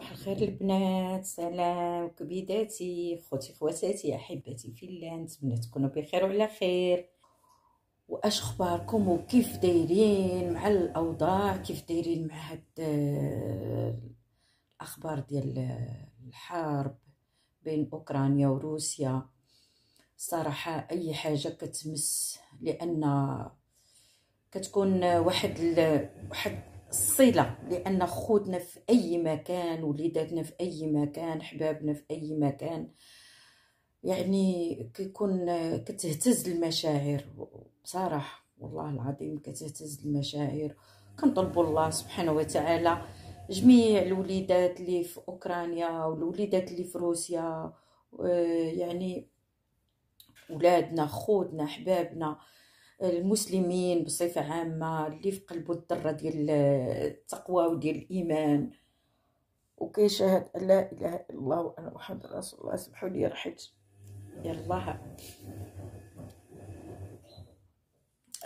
صباح الخير البنات سلام كبيداتي خوتي خواتاتي احبتي في الله نتمنى تكونوا بخير وعلى خير واش اخباركم وكيف دايرين مع الاوضاع كيف دايرين مع هاد آه، الاخبار ديال آه، الحرب بين اوكرانيا وروسيا صراحه اي حاجه كتمس لان كتكون آه، واحد ال... واحد الصله لان خوتنا في اي مكان وليداتنا في اي مكان حبابنا في اي مكان يعني كيكون كتهتز المشاعر بصراحه والله العظيم كتهتز المشاعر كنطلبوا الله سبحانه وتعالى جميع الوليدات اللي في اوكرانيا والوليدات اللي في روسيا آه، يعني ولادنا خوتنا حبابنا المسلمين بصفة عامة اللي في قلبه الذرة ديال التقوى وديال الإيمان وكيشهد أن لا إله إلا الله وانا محمد رسول الله سبحانه لي رحت يلاه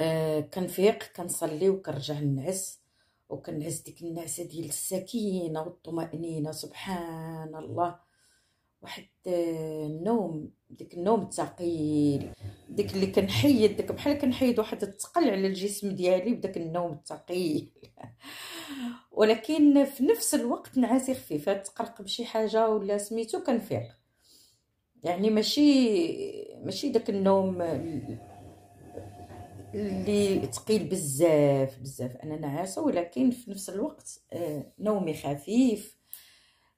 آه كنفيق كنصلي وكنرجع نعس وكنعس ديك النعسه ديال السكينه والطمانينه سبحان الله واحد آه، النوم ديك النوم تقيل ديك اللي كنحيد ديك بحال كنحيد واحد الثقل على الجسم ديالي بداك النوم الثقيل ولكن في نفس الوقت نعاسي خفيف تقرق بشي حاجه ولا سميتو كنفيق يعني ماشي ماشي داك النوم اللي ثقيل بزاف بزاف انا نعاسه ولكن في نفس الوقت آه، نومي خفيف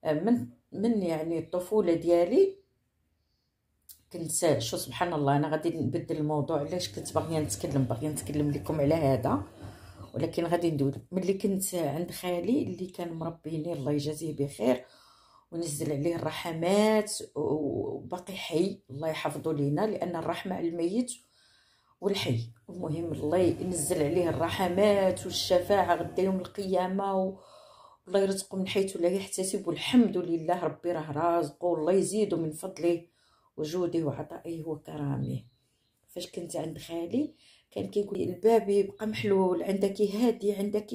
آه، من من يعني الطفوله ديالي كنت شو سبحان الله انا غادي نبدل الموضوع علاش كنت باغيه نتكلم باغيه نتكلم لكم على هذا ولكن غادي ندوي ملي كنت عند خالي اللي كان مربيني الله يجازيه بخير ونزل عليه الرحمات وباقي حي الله يحفظه لينا لان الرحمه على الميت والحي المهم الله ينزل عليه الرحمات والشفاعه غدا يوم القيامه و... الله يرزقه من حيث لا يحتسب والحمد لله ربي راه رازقه والله يزيده من فضله وجوده وعطائه وكرامي فاش كنت عند خالي كان كيقول الباب يبقى محلول عندك هادي عندك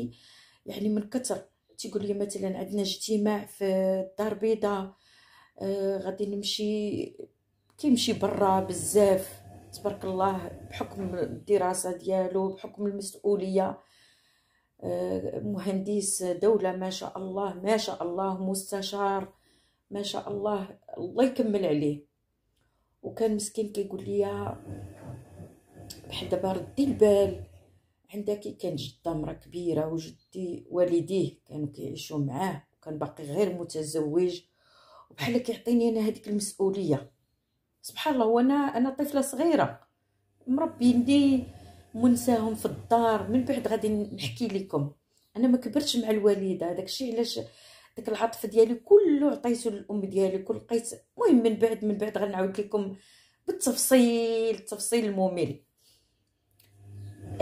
يعني من كتر تيقول لي مثلا عندنا اجتماع في الدار البيضاء آه غادي نمشي كيمشي برا بزاف تبارك الله بحكم الدراسه ديالو بحكم المسؤوليه آه، مهندس دوله ما شاء الله ما شاء الله مستشار ما شاء الله الله يكمل عليه وكان مسكين كيقول لي بحال دابا ردي البال عندك كان جده مرا كبيره وجدي والديه كانوا كيعيشوا معاه وكان باقي غير متزوج وبحال كيعطيني انا هذيك المسؤوليه سبحان الله وانا انا طفله صغيره مربيني منساهم في الدار من بعد غادي نحكي لكم انا ما كبرتش مع الوالده داكشي علاش داك العطف ديالي كله عطيته للام ديالي كل لقيت المهم من بعد من بعد غنعاود لكم بالتفصيل التفصيل الممل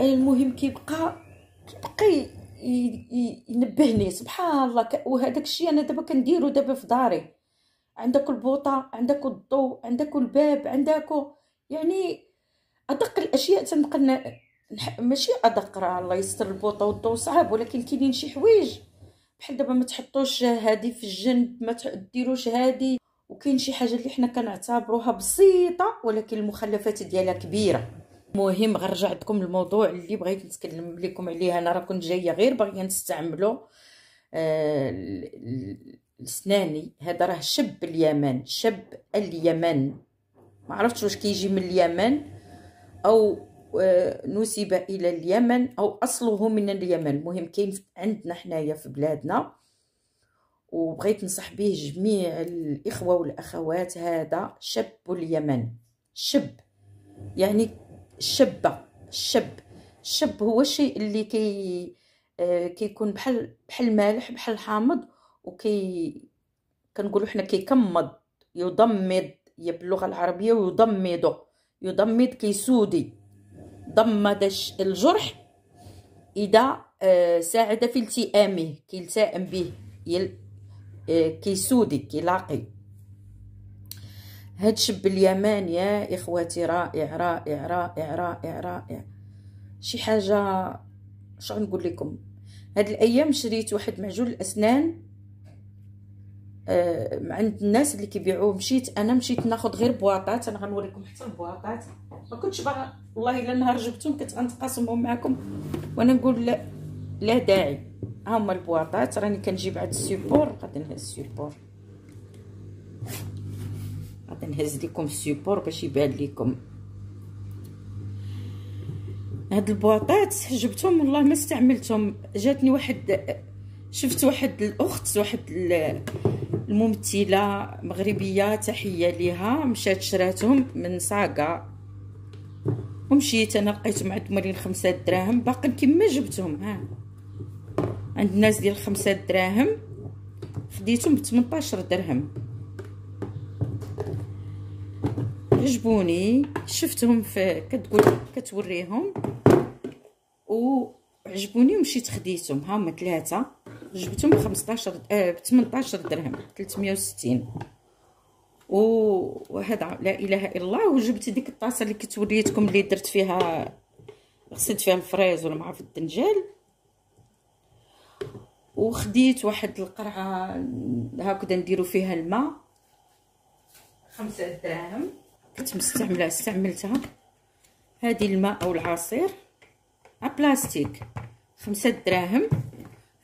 المهم كيبقى كيبقى ينبهني سبحان الله وهذاك الشيء انا دابا كنديرو دابا في داري عندك البوطه عندك الضوء عندك الباب عندك يعني ادق الاشياء تنبقى ماشي ادق راه الله يستر البوطه والضوء صعاب ولكن كاينين شي حوايج بحال دابا ما تحطوش هادي في الجنب ما ديروش هادي وكاين شي حاجه اللي حنا كنعتبروها بسيطه ولكن المخلفات ديالها كبيره مهم غنرجع لكم الموضوع اللي بغيت نتكلم لكم عليه انا راه كنت جايه غير باغيه نستعملو آه لسناني هذا راه شب اليمن شب اليمن ما عرفتش واش كيجي من اليمن او نسب الى اليمن او اصله من اليمن مهم كاين عندنا حنايا في بلادنا وبغيت نصح به جميع الاخوه والاخوات هذا شاب اليمن شب يعني شبه الشب الشب هو الشيء اللي كي آه، كيكون بحال بحال مالح بحال حامض وكي كنقولوا حنا كيكمض يضمد هي باللغه العربيه ويضمد يضمد كيسودي ضمد الجرح إذا آه، ساعد في التئامه كيلتئم به آه، كيسودي كيلاقي هاد شب اليمن يا إخواتي رائع رائع رائع رائع رائع شي حاجة شغنقول لكم هاد الأيام شريت واحد معجون الأسنان آه، عند الناس اللي كيبيعوا مشيت انا مشيت ناخذ غير بواطات انا غنوريكم حتى البواطات ما كنتش باغا والله الا نهار جبتهم كنت غنتقاسمهم معكم وانا نقول لا لا داعي ها هما البواطات راني كنجيب عاد السيبور غادي نهز السيبور غادي نهز لكم السيبور باش يبان لكم هاد البواطات جبتهم والله ما استعملتهم جاتني واحد شفت واحد الاخت واحد الممثله مغربيه تحيه ليها مشات شراتهم من ساغا ومشيت انا لقيتهم عند مرين خمسة دراهم باقي كيما جبتهم ها عند الناس ديال خمسة دراهم خديتهم ب 18 درهم عجبوني شفتهم في كتقول كتوريهم وعجبوني ومشيت خديتهم ها هما ثلاثه جبتهم ب 15 ب 18 درهم 360 وهذا لا اله الا الله وجبت ديك الطاسه اللي كنت وريتكم اللي درت فيها غسلت فيها الفريز ولا ما عرفت الدنجال وخديت واحد القرعه هكذا نديرو فيها الماء خمسة دراهم كنت مستعملها استعملتها هذه الماء او العصير بلاستيك خمسة دراهم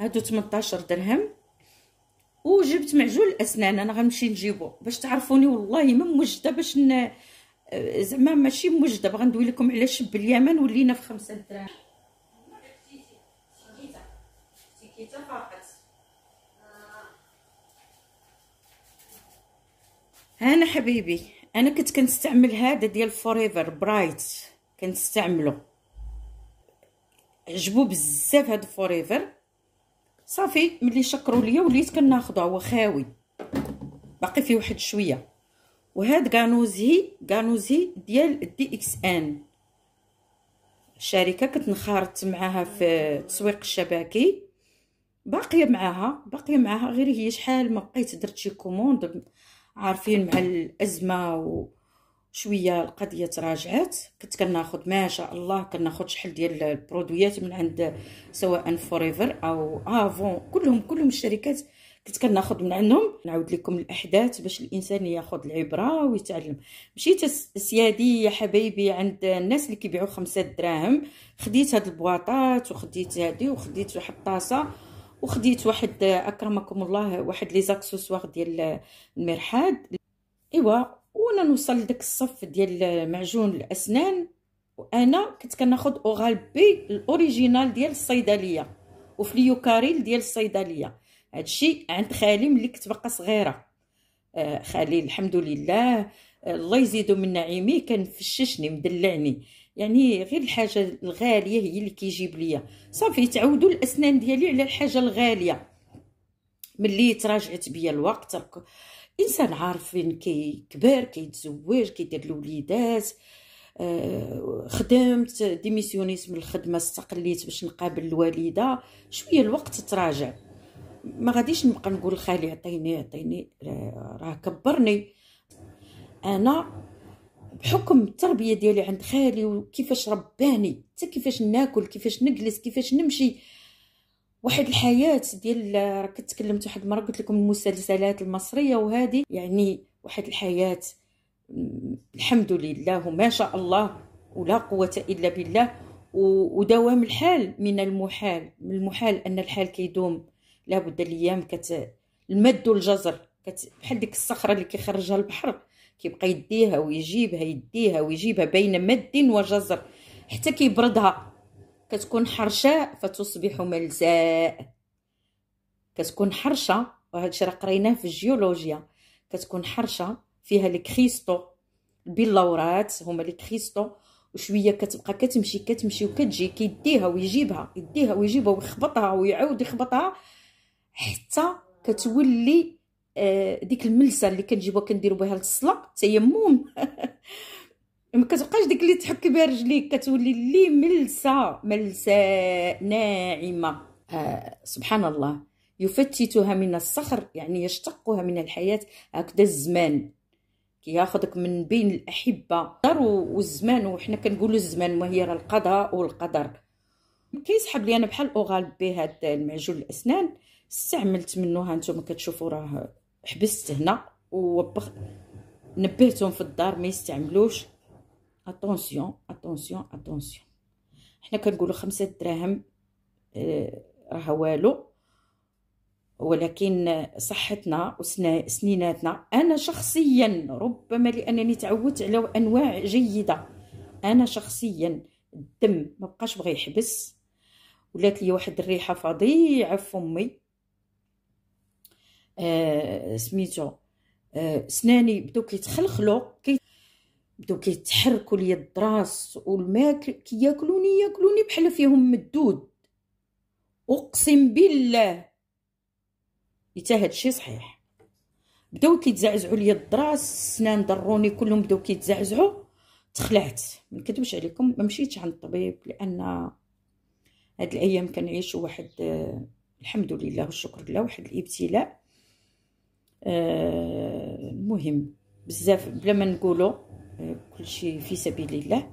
هادو 18 درهم وجبت معجون الاسنان انا غنمشي نجيبو باش تعرفوني والله ما موجده باش ن... زعما ماشي موجده بغا ندوي لكم على شب اليمن ولينا في 5 دراهم انا حبيبي انا كنت كنستعمل هذا ديال فوريفر برايت كنستعمله عجبو بزاف هاد فوريفر صافي ملي شكروا ليا وليت كناخذو هو خاوي باقي فيه واحد شويه وهاد كانوزي كانوزي ديال دي اكس ان شركه كنت نخرطت معاها في التسويق الشبكي باقيه معاها باقيه معاها غير هي شحال ما بقيت درت شي كوموند عارفين مع الازمه و... شويه القضيه تراجعت كنت كناخذ ما شاء الله كناخذ شحال ديال البرودويات من عند سواء فوريفر او افون كلهم كلهم الشركات كنت كناخذ من عندهم نعاود لكم الاحداث باش الانسان ياخذ العبره ويتعلم مشيت سيادي يا حبايبي عند الناس اللي كيبيعوا خمسة دراهم خديت هاد البواطات وخديت هادي وخديت واحد الطاسه وخديت واحد اكرمكم الله واحد لي زاكسسوار ديال المرحاض ايوا وانا نوصل لداك الصف ديال معجون الاسنان وانا كنت كناخذ اورال بي الاوريجينال ديال الصيدليه وفليوكاريل ديال الصيدليه هادشي عند خالي ملي كنت باقا صغيره آه خالي الحمد لله آه، الله يزيدو من نعيمي كان فششني مدلعني يعني غير الحاجه الغاليه هي اللي كيجيب ليا صافي تعودوا الاسنان ديالي على الحاجه الغاليه ملي تراجعت بيا الوقت انسان عارف فين كيكبر كيتزوج كيدير الوليدات آه، خدمت ديميسيونيت من الخدمه استقليت باش نقابل الوالده شويه الوقت تراجع ما غاديش نبقى نقول لخالي عطيني عطيني آه، راه كبرني انا بحكم التربيه ديالي عند خالي وكيفاش رباني حتى كيفاش ناكل كيفاش نجلس كيفاش نمشي واحد الحياه ديال راك تكلمت واحد المره قلت لكم المسلسلات المصريه وهذه يعني واحد الحياه الحمد لله وما شاء الله ولا قوه الا بالله ودوام الحال من المحال من المحال ان الحال كيدوم لابد الايام كت المد والجزر كت بحال ديك الصخره اللي كيخرجها البحر كيبقى يديها ويجيبها يديها ويجيبها بين مد وجزر حتى كيبردها كتكون حرشاء فتصبح ملزاء كتكون حرشه وهذا الشيء راه قريناه في الجيولوجيا كتكون حرشه فيها الكريستو البلورات هما الكريستو وشويه كتبقى كتمشي كتمشي وكتجي كيديها ويجيبها يديها ويجيبها ويخبطها ويعاود يخبطها حتى كتولي آه، ديك الملسه اللي كنجيبها كنديروا بها الصلاه تيمم ما كتبقاش ديك اللي تحك بها رجليك كتولي اللي ملسه ملسه ناعمه آه سبحان الله يفتتها من الصخر يعني يشتقها من الحياه هكذا الزمان كياخذك من بين الاحبه الدار والزمان وحنا كنقولوا الزمان ما هي القضاء والقدر كيسحب لي انا بحال اوغال بي هاد المعجون الاسنان استعملت منه ها نتوما كتشوفوا راه حبست هنا ونبهتهم في الدار ما يستعملوش اتونسيون اتونسيون اتونسيون حنا كنقولوا خمسة دراهم راه والو ولكن صحتنا وسنيناتنا انا شخصيا ربما لانني تعودت على انواع جيده انا شخصيا الدم ما بقاش بغى يحبس ولات لي واحد الريحه فظيعه في فمي آه سميتو آه سناني بداو كيتخلخلو كي بداو كيتحركوا ليا الدراس والماكل كياكلوني ياكلوني بحال فيهم مدود اقسم بالله حتى هادشي صحيح بداو كيتزعزعوا ليا الدراس السنان ضروني كلهم بداو كيتزعزعوا تخلعت ما نكذبش عليكم ما مشيتش عند الطبيب لان هاد الايام كنعيشوا واحد الحمد لله والشكر لله واحد الابتلاء المهم آه، بزاف بلا ما نقوله كلشي في سبيل الله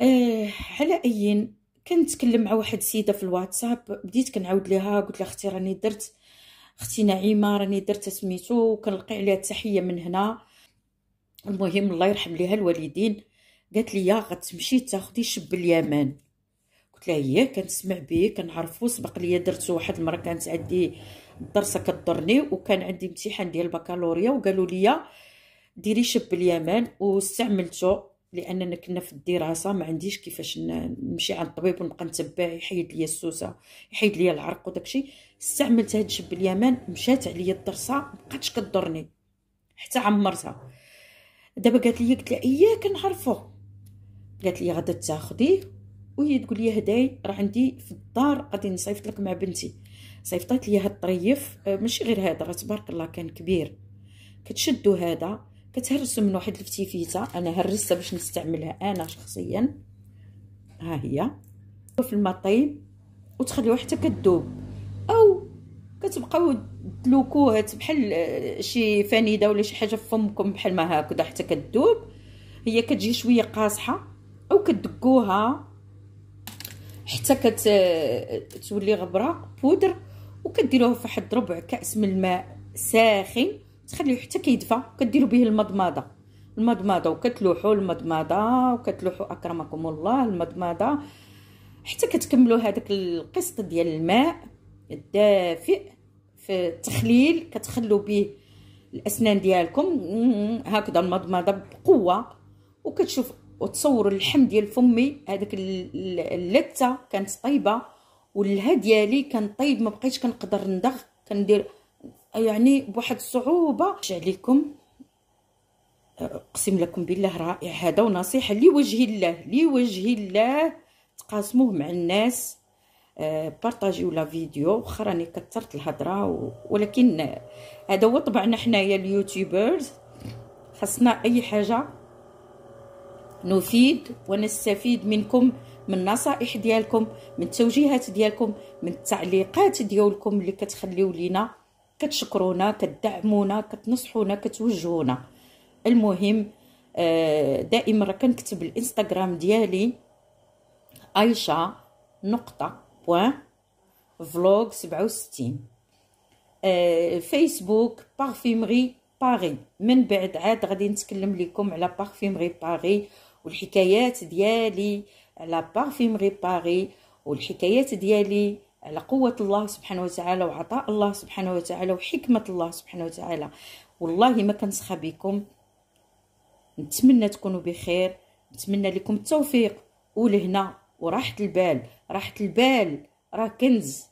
آه على اي كنتكلم مع واحد السيده في الواتساب بديت كنعاود ليها قلت لها اختي راني درت اختي نعيمه راني درت سميتو كنلقي عليها تحيه من هنا المهم الله يرحم ليها الوالدين قالت لي غتمشي تاخدي شب اليمن قلت لها هي إيه، كنسمع به كنعرفو سبق ليا درت واحد المره كانت عندي الدرسه كضرني وكان عندي امتحان ديال البكالوريا وقالوا لي ديري شب اليمن واستعملته لاننا كنا في الدراسه ما عنديش كيفاش نمشي عند الطبيب ونبقى نتبع يحيد ليا السوسه يحيد ليا العرق وداكشي استعملت هاد شب اليمن مشات عليا الضرسه مبقاتش كضرني حتى عمرتها دابا قالت لي قلت لها اياه كنعرفو قالت لي غادا تاخديه وهي تقول لي هداي راه عندي في الدار غادي نصيفط لك مع بنتي صيفطات لي هاد الطريف آه، ماشي غير هذا راه تبارك الله كان كبير كتشدو هذا كتهرسوا من واحد الفتيفيته انا هرستها باش نستعملها انا شخصيا ها هي في الماء طيب وتخليوها حتى كتذوب او كتبقاو تلوكوها بحال آه، شي فنيده ولا شي حاجه في فمكم بحال ما هكذا حتى كتذوب هي كتجي شويه قاصحه او كدقوها حتى كتولي آه، غبره بودر وكديروها في واحد ربع كاس من الماء ساخن تخليه حتى كيدفى كديروا به المضمضه المضمضه وكتلوحوا المضمضه وكتلوحوا اكرمكم الله المضمضه حتى كتكملوا هذاك القسط ديال الماء الدافئ في التخليل كتخلوا به الاسنان ديالكم هكذا المضمضه بقوه وكتشوف وتصور اللحم ديال فمي هذاك اللثه كانت طيبه واللها ديالي كان طيب ما بقيتش كنقدر ندغ كندير يعني بواحد الصعوبه عليكم آه، اقسم لكم بالله رائع هذا ونصيحه لوجه الله لوجه الله تقاسموه مع الناس آه، بارطاجيو لا فيديو واخا راني كثرت الهضره ولكن آه، هذا هو طبعنا حنايا اليوتيوبرز خاصنا اي حاجه نفيد ونستفيد منكم من النصائح ديالكم من التوجيهات ديالكم من التعليقات ديالكم اللي كتخليو لينا كتشكرونا كتدعمونا كتنصحونا كتوجهونا المهم آه، دائما راه كنكتب الانستغرام ديالي عايشه نقطه بوان فلوغ 67 فيسبوك بارفيمري باري من بعد عاد غادي نتكلم لكم على بارفيمري باري والحكايات ديالي على بارفيمري باري والحكايات ديالي على قوة الله سبحانه وتعالى وعطاء الله سبحانه وتعالى وحكمة الله سبحانه وتعالى والله ما كنسخى بكم نتمنى تكونوا بخير نتمنى لكم التوفيق ولهنا وراحة البال راحة البال راه كنز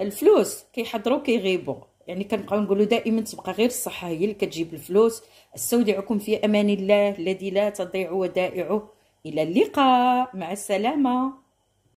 الفلوس كيحضروا كيغيبوا يعني كنبقاو نقولوا دائما تبقى غير الصحه هي اللي كتجيب الفلوس استودعكم في امان الله الذي لا تضيع ودائعه الى اللقاء مع السلامه